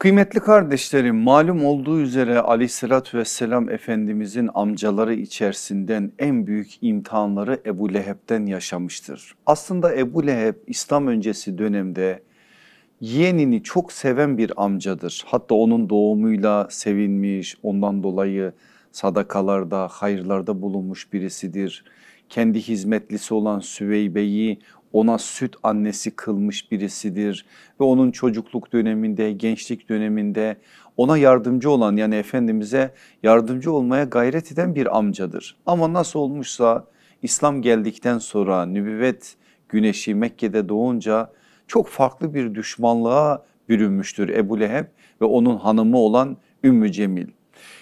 Kıymetli kardeşlerim malum olduğu üzere aleyhissalatü vesselam Efendimizin amcaları içerisinden en büyük imtihanları Ebu Leheb'den yaşamıştır. Aslında Ebu Leheb İslam öncesi dönemde yeğenini çok seven bir amcadır. Hatta onun doğumuyla sevinmiş ondan dolayı sadakalarda hayırlarda bulunmuş birisidir. Kendi hizmetlisi olan Süveybe'yi ona süt annesi kılmış birisidir ve onun çocukluk döneminde, gençlik döneminde ona yardımcı olan yani Efendimiz'e yardımcı olmaya gayret eden bir amcadır. Ama nasıl olmuşsa İslam geldikten sonra nübüvvet güneşi Mekke'de doğunca çok farklı bir düşmanlığa bürünmüştür Ebu Leheb ve onun hanımı olan Ümmü Cemil.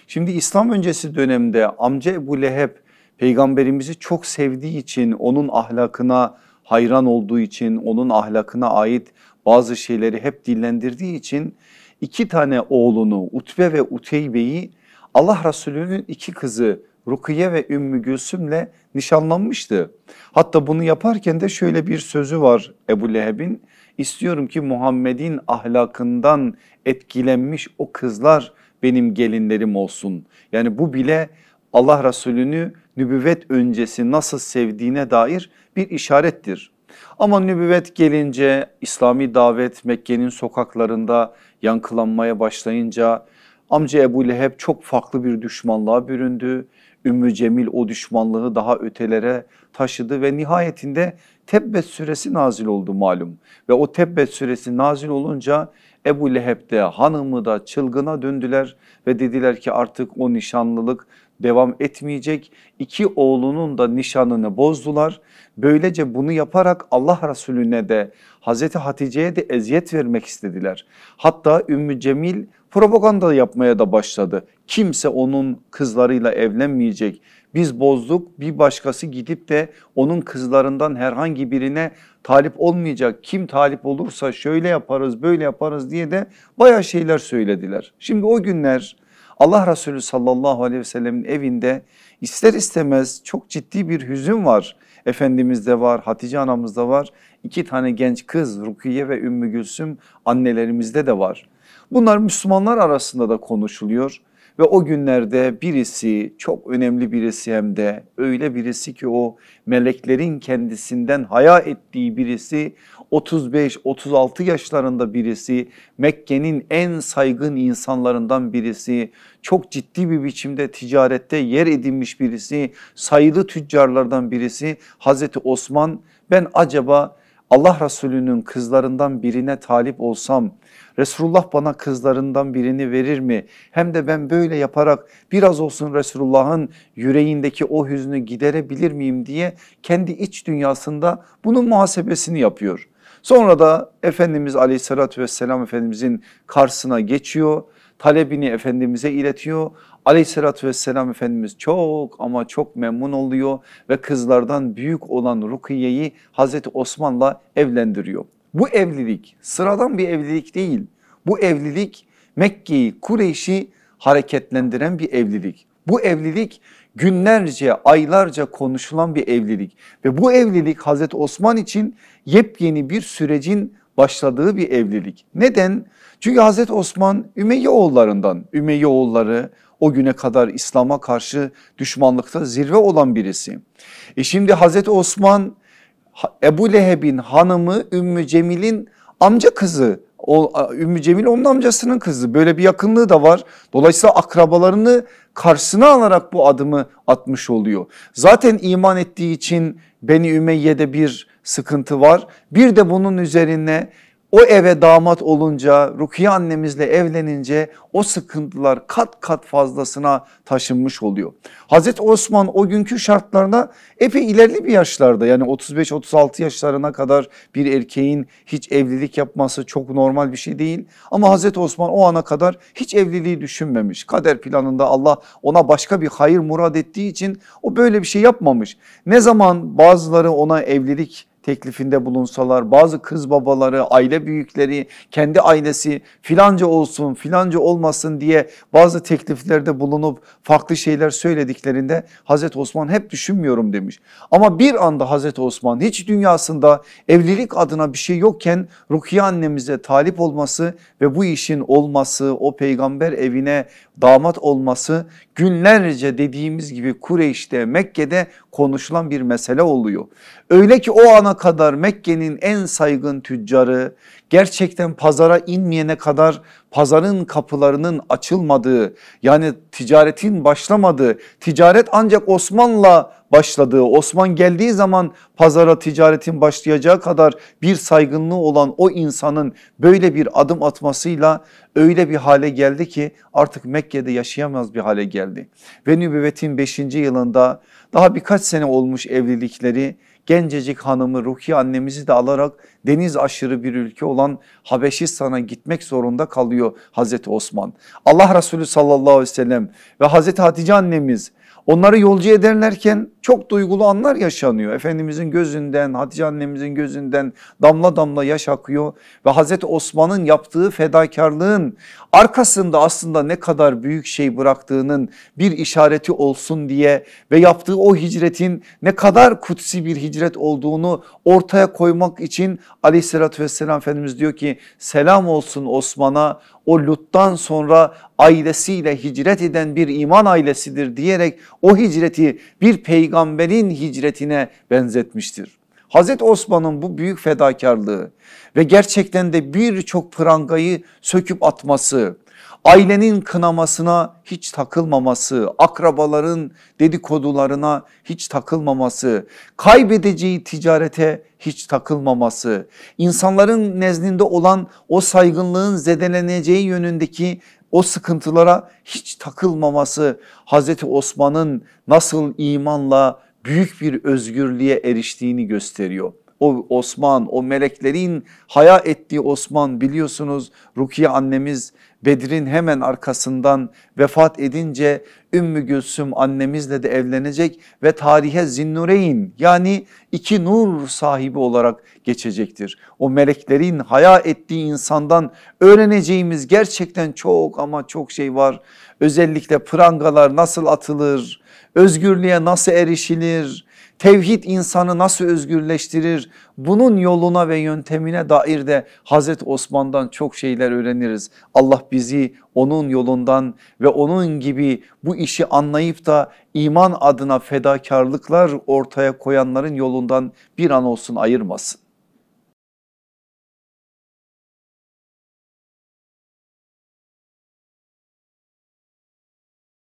Şimdi İslam öncesi dönemde amca Ebu Leheb peygamberimizi çok sevdiği için onun ahlakına hayran olduğu için onun ahlakına ait bazı şeyleri hep dillendirdiği için iki tane oğlunu Utbe ve Uteybe'yi Allah Resulü'nün iki kızı Rukiye ve Ümmü Gülsüm'le nişanlanmıştı. Hatta bunu yaparken de şöyle bir sözü var Ebu Leheb'in. İstiyorum ki Muhammed'in ahlakından etkilenmiş o kızlar benim gelinlerim olsun. Yani bu bile Allah Resulü'nü nübüvvet öncesi nasıl sevdiğine dair bir işarettir. Ama nübüvvet gelince İslami davet Mekke'nin sokaklarında yankılanmaya başlayınca amca Ebu Leheb çok farklı bir düşmanlığa büründü. Ümmü Cemil o düşmanlığı daha ötelere taşıdı ve nihayetinde Tebbet suresi nazil oldu malum. Ve o Tebbet suresi nazil olunca Ebu Leheb de hanımı da çılgına döndüler ve dediler ki artık o nişanlılık devam etmeyecek. İki oğlunun da nişanını bozdular. Böylece bunu yaparak Allah Resulüne de Hazreti Hatice'ye de eziyet vermek istediler. Hatta Ümmü Cemil propaganda yapmaya da başladı. Kimse onun kızlarıyla evlenmeyecek. Biz bozduk bir başkası gidip de onun kızlarından herhangi birine talip olmayacak. Kim talip olursa şöyle yaparız böyle yaparız diye de baya şeyler söylediler. Şimdi o günler Allah Resulü sallallahu aleyhi ve sellemin evinde ister istemez çok ciddi bir hüzün var. Efendimizde var, Hatice anamızda var. İki tane genç kız Rukiye ve Ümmü Gülsüm annelerimizde de var. Bunlar Müslümanlar arasında da konuşuluyor. Ve o günlerde birisi çok önemli birisi hem de öyle birisi ki o meleklerin kendisinden haya ettiği birisi 35-36 yaşlarında birisi Mekke'nin en saygın insanlarından birisi çok ciddi bir biçimde ticarette yer edinmiş birisi sayılı tüccarlardan birisi Hazreti Osman ben acaba Allah Resulü'nün kızlarından birine talip olsam Resulullah bana kızlarından birini verir mi? Hem de ben böyle yaparak biraz olsun Resulullah'ın yüreğindeki o hüznü giderebilir miyim diye kendi iç dünyasında bunun muhasebesini yapıyor. Sonra da Efendimiz aleyhissalatü vesselam Efendimizin karşısına geçiyor talebini Efendimiz'e iletiyor. Aleyhissalatü vesselam Efendimiz çok ama çok memnun oluyor ve kızlardan büyük olan Rukiye'yi Hazreti Osman'la evlendiriyor. Bu evlilik sıradan bir evlilik değil. Bu evlilik Mekke'yi, Kureyş'i hareketlendiren bir evlilik. Bu evlilik günlerce, aylarca konuşulan bir evlilik ve bu evlilik Hazreti Osman için yepyeni bir sürecin başladığı bir evlilik. Neden? Çünkü Hazreti Osman Ümeyye oğullarından, Ümeyye oğulları o güne kadar İslam'a karşı düşmanlıkta zirve olan birisi. E şimdi Hazreti Osman Ebu Leheb'in hanımı Ümmü Cemil'in amca kızı. O, Ümmü Cemil onun amcasının kızı böyle bir yakınlığı da var. Dolayısıyla akrabalarını karşısına alarak bu adımı atmış oluyor. Zaten iman ettiği için Beni Ümeyye'de bir sıkıntı var. Bir de bunun üzerine o eve damat olunca Rukiye annemizle evlenince o sıkıntılar kat kat fazlasına taşınmış oluyor. Hazreti Osman o günkü şartlarda epey ilerli bir yaşlarda yani 35-36 yaşlarına kadar bir erkeğin hiç evlilik yapması çok normal bir şey değil. Ama Hazreti Osman o ana kadar hiç evliliği düşünmemiş. Kader planında Allah ona başka bir hayır murad ettiği için o böyle bir şey yapmamış. Ne zaman bazıları ona evlilik teklifinde bulunsalar, bazı kız babaları, aile büyükleri, kendi ailesi filanca olsun filanca olmasın diye bazı tekliflerde bulunup farklı şeyler söylediklerinde Hazreti Osman hep düşünmüyorum demiş. Ama bir anda Hazreti Osman hiç dünyasında evlilik adına bir şey yokken Rukiye annemize talip olması ve bu işin olması, o peygamber evine damat olması günlerce dediğimiz gibi Kureyş'te Mekke'de konuşulan bir mesele oluyor. Öyle ki o ana kadar Mekke'nin en saygın tüccarı gerçekten pazara inmeyene kadar pazarın kapılarının açılmadığı yani ticaretin başlamadığı ticaret ancak Osman'la başladığı Osman geldiği zaman pazara ticaretin başlayacağı kadar bir saygınlığı olan o insanın böyle bir adım atmasıyla öyle bir hale geldi ki artık Mekke'de yaşayamaz bir hale geldi. Ve nübüvvetin 5. yılında daha birkaç sene olmuş evlilikleri gencecik hanımı Rukiye annemizi de alarak deniz aşırı bir ülke olan Habeşistan'a gitmek zorunda kalıyor Hazreti Osman. Allah Resulü sallallahu aleyhi ve sellem ve Hazreti Hatice annemiz onları yolcu ederlerken çok duygulu anlar yaşanıyor. Efendimizin gözünden Hatice annemizin gözünden damla damla yaş akıyor ve Hazreti Osman'ın yaptığı fedakarlığın arkasında aslında ne kadar büyük şey bıraktığının bir işareti olsun diye ve yaptığı o hicretin ne kadar kutsi bir hicret ücret olduğunu ortaya koymak için aleyhissalatü vesselam Efendimiz diyor ki selam olsun Osman'a o Lut'tan sonra ailesiyle hicret eden bir iman ailesidir diyerek o hicreti bir peygamberin hicretine benzetmiştir. Hazreti Osman'ın bu büyük fedakarlığı ve gerçekten de birçok prangayı söküp atması ailenin kınamasına hiç takılmaması, akrabaların dedikodularına hiç takılmaması, kaybedeceği ticarete hiç takılmaması, insanların nezdinde olan o saygınlığın zedeleneceği yönündeki o sıkıntılara hiç takılmaması Hazreti Osman'ın nasıl imanla büyük bir özgürlüğe eriştiğini gösteriyor o Osman o meleklerin haya ettiği Osman biliyorsunuz Rukiye annemiz Bedir'in hemen arkasından vefat edince Ümmü Gülsüm annemizle de evlenecek ve tarihe zinnureyn yani iki nur sahibi olarak geçecektir. O meleklerin haya ettiği insandan öğreneceğimiz gerçekten çok ama çok şey var. Özellikle prangalar nasıl atılır, özgürlüğe nasıl erişilir, Tevhid insanı nasıl özgürleştirir? Bunun yoluna ve yöntemine dair de Hazreti Osman'dan çok şeyler öğreniriz. Allah bizi onun yolundan ve onun gibi bu işi anlayıp da iman adına fedakarlıklar ortaya koyanların yolundan bir an olsun ayırmasın.